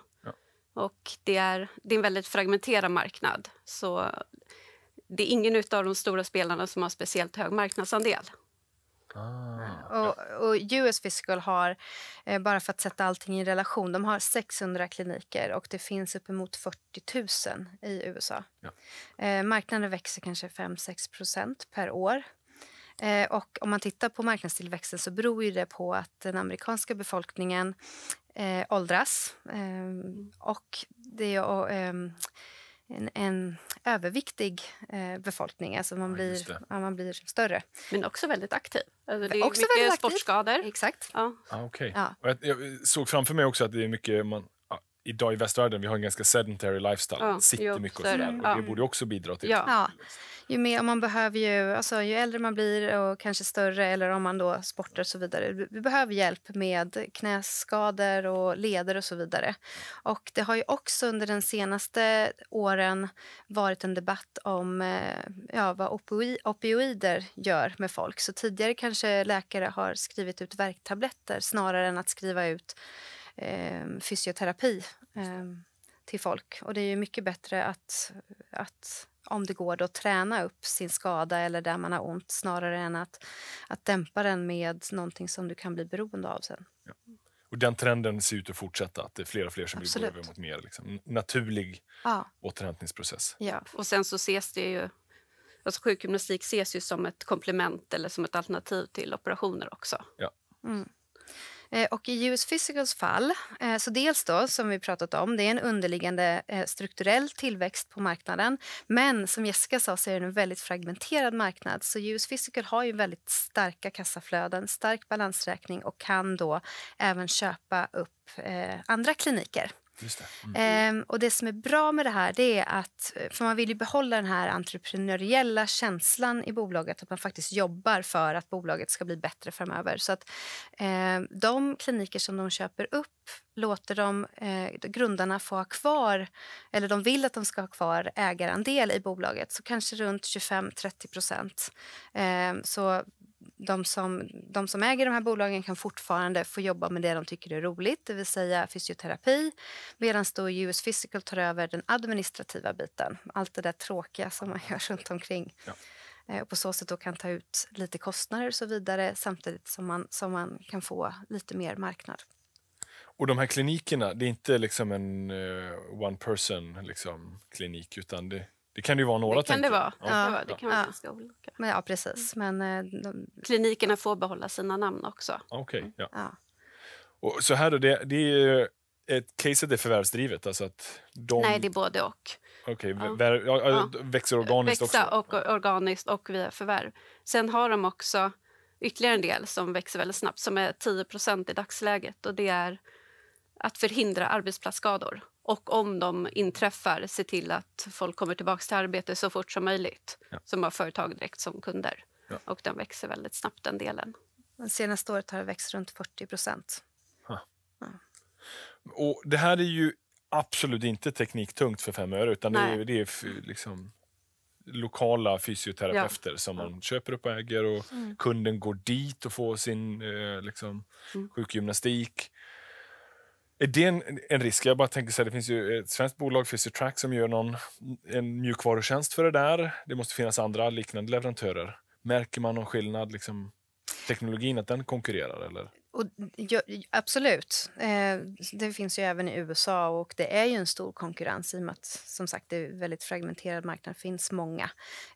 Och det är, det är en väldigt fragmenterad marknad. Så det är ingen av de stora spelarna som har speciellt hög marknadsandel. Ah. Och, och, US Physical har, eh, bara för att sätta allting i relation, de har 600 kliniker och det finns uppemot 40 000 i USA. Ja. Eh, marknaden växer kanske 5-6 procent per år. Eh, och om man tittar på marknadstillväxten så beror ju det på att den amerikanska befolkningen eh, åldras. Eh, och det är eh, en, en, överviktig eh, befolkning. Alltså man, ja, blir, ja, man blir större. Men också väldigt aktiv. Alltså det är också mycket sportskador. Exakt. Ja. Ah, okay. ja. Jag, jag, såg framför mig också att det är mycket... Man, idag i västvärlden vi har en ganska sedentary lifestyle. Ja, Sitter jo, mycket och sådär. Och det borde också bidra till. Ja. ja. Ju, mer, man behöver ju, alltså, ju äldre man blir och kanske större eller om man då sportar och så vidare. Vi behöver hjälp med knäskador och leder och så vidare. Och det har ju också under den senaste åren varit en debatt om eh, ja, vad opio opioider gör med folk. Så tidigare kanske läkare har skrivit ut värktabletter snarare än att skriva ut Ehm, fysioterapi ehm, till folk. Och Det är ju mycket bättre att, att om det går, då träna upp sin skada eller där man har ont snarare än att, att dämpa den med någonting som du kan bli beroende av sen. Ja. Och Den trenden ser ut att fortsätta, att det är fler och fler som Absolut. vill gå över mot mer liksom, naturlig ja. återhämtningsprocess. Ja. Och sen så ses det ju... Alltså sjukgymnastik ses ju som ett komplement eller som ett alternativ till operationer också. Ja. Mm. Eh, och i US Physicals fall, eh, så dels då som vi pratat om, det är en underliggande eh, strukturell tillväxt på marknaden. Men som Jessica sa så är det en väldigt fragmenterad marknad. Så US Physical har ju väldigt starka kassaflöden, stark balansräkning och kan då även köpa upp andra kliniker. Det. Mm. Um, och det som är bra med det här det är att eh, för man vill behålla den här entreprenöriella känslan i bolaget att man faktiskt jobbar för att bolaget ska bli bättre framöver. Så att um, de kliniker som de köper upp låter de eh, grundarna få ha kvar, eller de vill att de ska ha kvar ägarandel i bolaget, så kanske runt 25-30 procent. Eh, så de som, de som äger de här bolagen kan fortfarande få jobba med det de tycker är roligt, det vill säga fysioterapi, medan då US Physical tar över den administrativa biten, allt det där tråkiga som man [LAUGHS] gör runt omkring. Ja. Eh, och på så sätt då kan ta ut lite kostnader och så vidare samtidigt som man, som man kan få lite mer marknad. Och de här klinikerna, det är inte liksom en uh, one person liksom, klinik utan det, det kan det ju vara några. Det kan det vara. Ja. ja. det kan vara ja. ganska olika. Men ja, precis. Mm. Men, eh, de... Klinikerna får behålla sina namn också. Okej. Okay, mm. ja. ja. så här då, det, det är ett case att det är förvärvsdrivet? Alltså att de... Nej, det är både och. okay. ja. växer organiskt Växa också? och organiskt och via förvärv. Sen har de också ytterligare en del som växer väldigt snabbt som är 10 i dagsläget och det är att förhindra arbetsplatsskador och om de inträffar, se till att folk kommer tillbaka till arbete så fort som möjligt. Ja. Som har företag direkt som kunder. Ja. Och den växer väldigt snabbt, den delen. Det senaste året har det växt runt 40 procent. Ja. Och det här är ju absolut inte tekniktungt för fem öre, utan Nej. det är, det är liksom lokala fysioterapeuter ja. som man köper upp och äger och mm. kunden går dit och får sin eh, liksom, mm. sjukgymnastik. Är det en, en, risk? Jag bara tänker så här, det finns ju ett svenskt bolag, Physitrack, som gör någon, en mjukvarutjänst för det där. Det måste finnas andra liknande leverantörer. Märker man någon skillnad, liksom, teknologin, att den konkurrerar? Eller? Och, ja, absolut. Eh, det finns ju även i USA och det är ju en stor konkurrens i och med att som sagt, det är en väldigt fragmenterad marknad, finns många.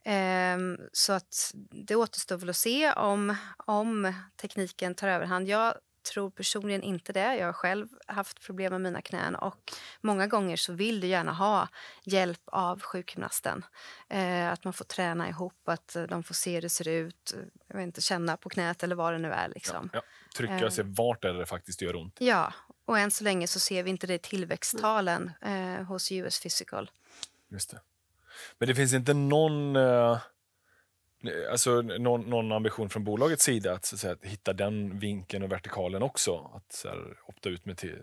Eh, så att det återstår väl att se om, om tekniken tar överhand. Jag tror personligen inte det. Jag har själv haft problem med mina knän och många gånger så vill du gärna ha hjälp av sjukgymnasten. Eh, att man får träna ihop, att de får se hur det ser ut, jag vet inte, känna på knät eller vad det nu är. Liksom. Ja, ja. Trycka och se eh. vart det faktiskt gör ont. Ja, och än så länge så ser vi inte det i tillväxttalen eh, hos US Physical. Just det. Men det finns inte någon... Eh Eh, alltså någon, någon, ambition från bolagets sida att, så att hitta den vinkeln och vertikalen också? Att så här, opta ut med till...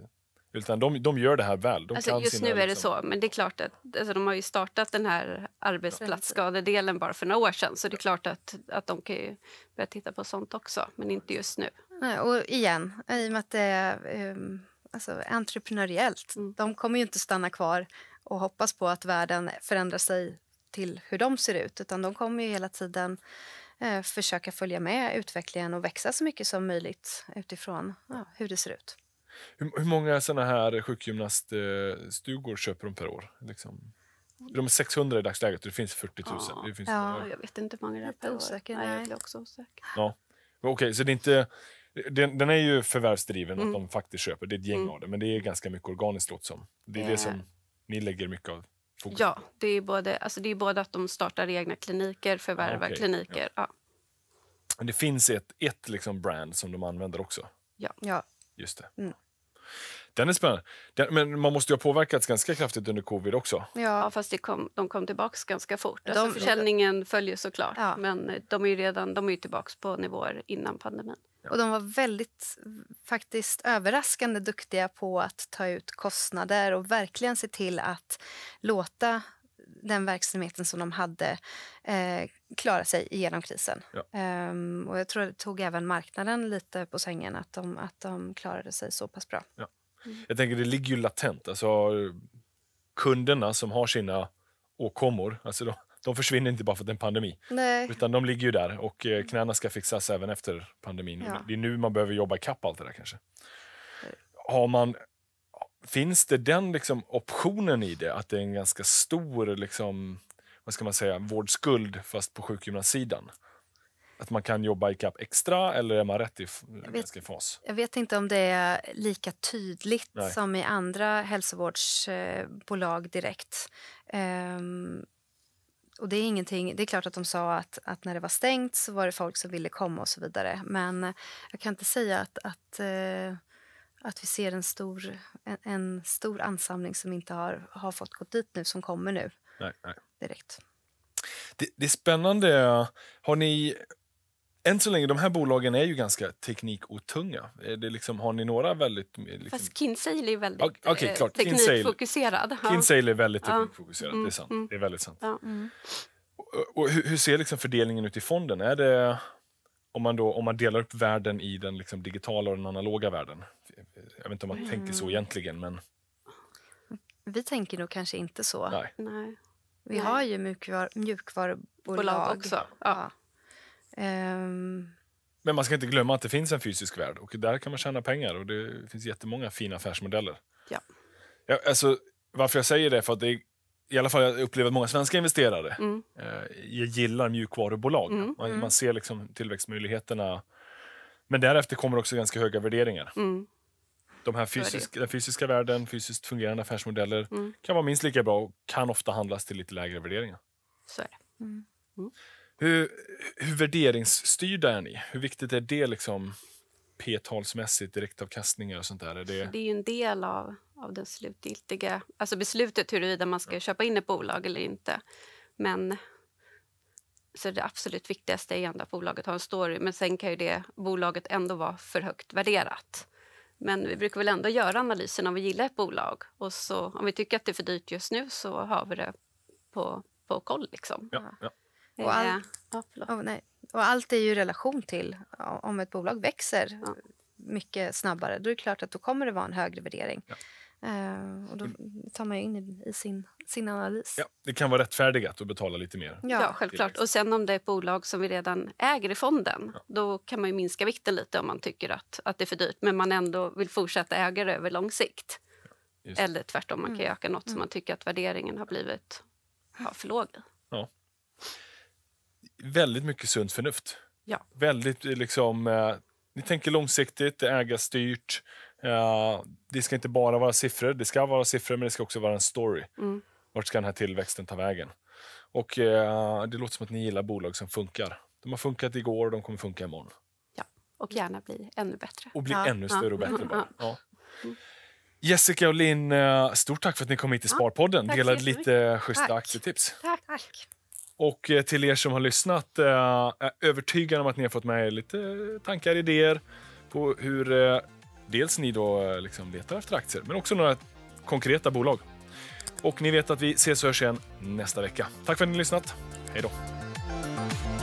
Utan de, de gör det här väl. De alltså, just nu är det liksom... så, men det är klart att alltså, de har ju startat den här arbetsplatsskadedelen bara för några år sedan, så det är klart att, att de kan ju börja titta på sånt också, men inte just nu. Nej, och igen, i och med att det är um, alltså, entreprenöriellt, mm. de kommer ju inte stanna kvar och hoppas på att världen förändrar sig till hur de ser ut utan de kommer ju hela tiden eh, försöka följa med utvecklingen och växa så mycket som möjligt utifrån ja, hur det ser ut. Hur, hur många såna här sjukgymnaststugor köper de per år? Liksom? De är 600 i dagsläget och det finns 40 000. Ja, det finns ja några... jag vet inte hur många det är per osäker, år. Nej, jag är också osäker. Ja. Okej, okay, så det är inte... Den, den är ju förvärvsdriven, mm. att de faktiskt köper. Det är ett gäng mm. av det, men det är ganska mycket organiskt låt som. Det är det, det eh. som ni lägger mycket av Fokus. Ja, det är, både, alltså det är både att de startar egna kliniker, förvärvar ah, okay. kliniker. Ja. Men det finns ett, ett liksom brand som de använder också? Ja. ja. Just det. Mm. Den är spännande. Den, men man måste ju ha påverkats ganska kraftigt under covid också. Ja, fast kom, de kom tillbaka ganska fort. De, alltså försäljningen följer såklart, ja. men de är de är ju tillbaka på nivåer innan pandemin. Och de var väldigt faktiskt överraskande duktiga på att ta ut kostnader och verkligen se till att låta den verksamheten som de hade eh, klara sig igenom krisen. Ja. Um, och jag tror det tog även marknaden lite på sängen att de, att de klarade sig så pass bra. Ja. Jag tänker det ligger ju latent. Alltså, kunderna som har sina åkommor, alltså de försvinner inte bara för att det är en pandemi. Nej. Utan de ligger ju där och eh, knäna ska fixas även efter pandemin. Ja. Det är nu man behöver jobba ikapp allt det där kanske. Eh. Har man, finns det den liksom optionen i det, att det är en ganska stor liksom, vad ska man säga, vårdskuld fast på sjukgymnastsidan? Att man kan jobba ikapp extra eller är man rätt i jag vet, fas? Jag vet inte om det är lika tydligt Nej. som i andra hälsovårdsbolag direkt. Um, och det är ingenting, det är klart att de sa att, att när det var stängt så var det folk som ville komma och så vidare. Men jag kan inte säga att, att, eh, att vi ser en stor, en, en stor ansamling som inte har, har fått gå dit nu, som kommer nu nej, nej. direkt. Det, det, är spännande. Har ni, än så länge, de här bolagen är ju ganska teknikotunga. Eh, det liksom, har ni några väldigt... Eh, liksom... Fast Kinsail är väldigt ja, okay, eh, klart. teknikfokuserad. Kinsail är väldigt teknikfokuserad, mm. det är mm, sant. Mm. Det är väldigt sant. Ja. Mm. Och, och, hur, hur ser liksom fördelningen ut i fonden? Är det, om, man då, om man delar upp världen i den liksom digitala och den analoga världen? Jag vet inte om man mm. tänker så egentligen, men... Vi tänker nog kanske inte så. Nej. Nej. Vi har ju mjukvar mjukvarubolag. Bolag också. Ja. Um, men man ska inte glömma att det finns en fysisk värld och där kan man tjäna pengar och det finns jättemånga fina affärsmodeller. Ja. ja alltså, varför jag säger det för att det är, i alla fall jag upplever många svenska investerare mm. eh, gillar mjukvarubolag. Mm, man, mm. man, ser liksom tillväxtmöjligheterna. Men därefter kommer också ganska höga värderingar. Mm. De här fysisk, den fysiska världen, fysiskt fungerande affärsmodeller mm. kan vara minst lika bra och kan ofta handlas till lite lägre värderingar. Så är det. Mm. Hur, hur värderingsstyrda är ni? Hur viktigt är det liksom p-talsmässigt, direktavkastningar och sånt där? Är det... det är ju en del av, av det slutgiltiga alltså beslutet huruvida man ska köpa in ett bolag eller inte. Men så det absolut viktigaste är ändå att bolaget har en story. Men sen kan ju det bolaget ändå vara för högt värderat. Men vi brukar väl ändå göra analysen om vi gillar ett bolag. Och så, om vi tycker att det är för dyrt just nu så har vi det på, på koll. Liksom. Ja, ja. Och allt, oh, nej. och allt är ju i relation till om ett bolag växer ja. mycket snabbare. Då är det klart att då kommer det vara en högre värdering. Ja. Uh, och då mm. tar man ju in i, i sin, sin analys. Ja, det kan vara rättfärdigat att betala lite mer. Ja, ja självklart. Och sen om det är ett bolag som vi redan äger i fonden, ja. då kan man minska vikten lite om man tycker att, att det är för dyrt, men man ändå vill fortsätta äga det över lång sikt. Just. Eller tvärtom, man kan mm. öka något mm. som man tycker att värderingen har blivit ja, för låg i. Ja väldigt mycket sunt förnuft. Ja. Väldigt eh, liksom, eh, ni tänker långsiktigt, det är ägarstyrt. Eh, det ska inte bara vara siffror, det ska vara siffror men det ska också vara en story. Mm. Vart ska den här tillväxten ta vägen? Och eh, det låter som att ni gillar bolag som funkar. De har funkat igår och de kommer funka imorgon. Ja, och gärna bli ännu bättre. Och bli ja. ännu större och bättre. Mm. Ja. ja. Mm. Jessica och Linn, eh, stort tack för att ni kom hit till Sparpodden och delade lite schyssta aktietips. Tack. tack. Och eh, till er som har lyssnat, jag eh, är övertygad om att ni har fått med er lite tankar, idéer på hur eh, dels ni då liksom letar efter aktier, men också några konkreta bolag. Och ni vet att vi ses och hörs igen nästa vecka. Tack för att ni har lyssnat. Hej då!